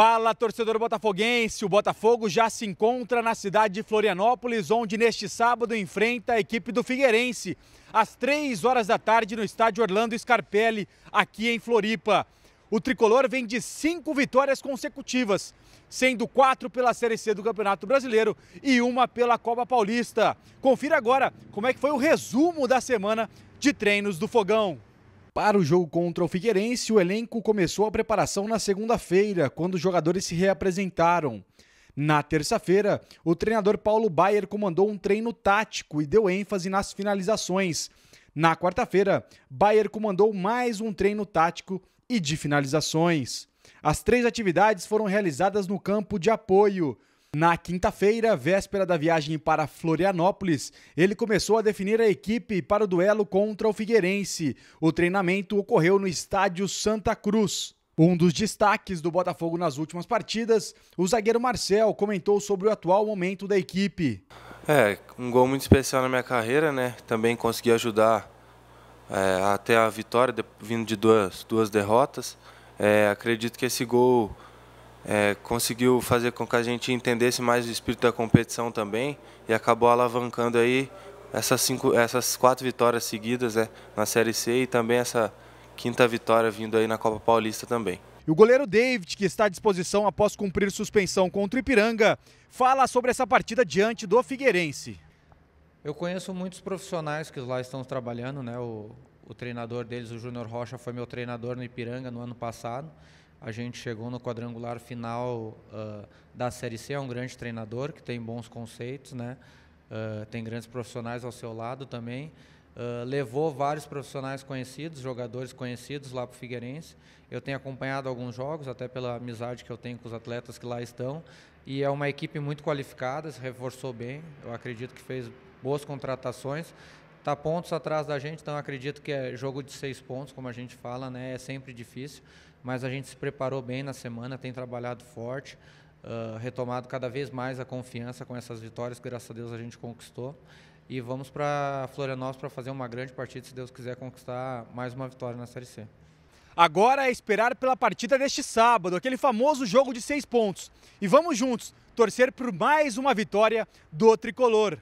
Fala, torcedor botafoguense! O Botafogo já se encontra na cidade de Florianópolis, onde neste sábado enfrenta a equipe do Figueirense, às três horas da tarde no estádio Orlando Scarpelli, aqui em Floripa. O tricolor vem de cinco vitórias consecutivas, sendo quatro pela Série C do Campeonato Brasileiro e uma pela Copa Paulista. Confira agora como é que foi o resumo da semana de treinos do Fogão. Para o jogo contra o Figueirense, o elenco começou a preparação na segunda-feira, quando os jogadores se reapresentaram. Na terça-feira, o treinador Paulo Baier comandou um treino tático e deu ênfase nas finalizações. Na quarta-feira, Baier comandou mais um treino tático e de finalizações. As três atividades foram realizadas no campo de apoio, na quinta-feira, véspera da viagem para Florianópolis, ele começou a definir a equipe para o duelo contra o Figueirense. O treinamento ocorreu no estádio Santa Cruz. Um dos destaques do Botafogo nas últimas partidas, o zagueiro Marcel comentou sobre o atual momento da equipe. É, um gol muito especial na minha carreira, né? Também consegui ajudar é, até a vitória, vindo de duas, duas derrotas. É, acredito que esse gol é, conseguiu fazer com que a gente entendesse mais o espírito da competição também e acabou alavancando aí essas, cinco, essas quatro vitórias seguidas né, na Série C e também essa quinta vitória vindo aí na Copa Paulista também. E o goleiro David, que está à disposição após cumprir suspensão contra o Ipiranga, fala sobre essa partida diante do Figueirense. Eu conheço muitos profissionais que lá estão trabalhando, né? O, o treinador deles, o Júnior Rocha, foi meu treinador no Ipiranga no ano passado. A gente chegou no quadrangular final uh, da Série C, é um grande treinador que tem bons conceitos, né? Uh, tem grandes profissionais ao seu lado também. Uh, levou vários profissionais conhecidos, jogadores conhecidos lá para o Figueirense. Eu tenho acompanhado alguns jogos, até pela amizade que eu tenho com os atletas que lá estão. E é uma equipe muito qualificada, se reforçou bem. Eu acredito que fez boas contratações. Está pontos atrás da gente, então acredito que é jogo de seis pontos, como a gente fala, né? É sempre difícil, mas a gente se preparou bem na semana, tem trabalhado forte, uh, retomado cada vez mais a confiança com essas vitórias que, graças a Deus, a gente conquistou. E vamos para Florianópolis para fazer uma grande partida, se Deus quiser conquistar mais uma vitória na Série C. Agora é esperar pela partida deste sábado, aquele famoso jogo de seis pontos. E vamos juntos torcer por mais uma vitória do tricolor.